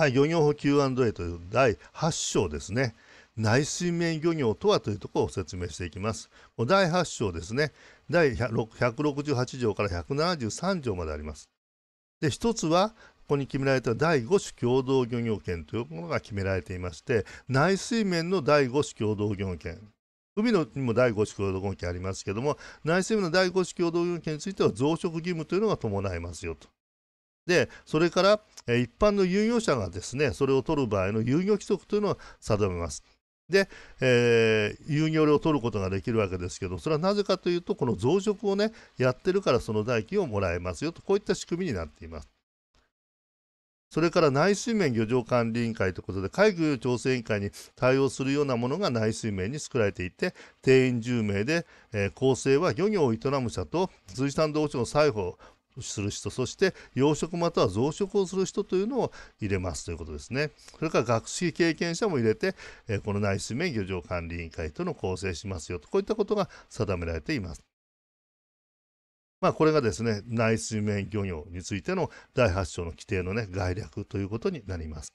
はい、漁業法 Q&A という第8章ですね。内水面漁業とはというところを説明していきます。第8章ですね。第168条から173条まであります。で、一つは、ここに決められた第5種共同漁業権というものが決められていまして、内水面の第5種共同漁業権。海のにも第5種共同漁業権ありますけども、内水面の第5種共同漁業権については増殖義務というのが伴いますよと。で、それから、え一般の有業者がですね、それを取る場合の有業規則というのを定めます。で、えー、有業料を取ることができるわけですけど、それはなぜかというと、この増殖をね、やってるからその代金をもらえますよと、こういった仕組みになっています。それから内水面漁場管理委員会ということで、海漁調整委員会に対応するようなものが内水面に作られていて、定員10名で、えー、構成は漁業を営む者と水産同士の裁縫する人そして養殖または増殖をする人というのを入れますということですねそれから学識経験者も入れて、えこの内水面漁場管理委員会との構成しますよとこういったことが定められていますまあ、これがですね内水面漁業についての第8章の規定のね概略ということになります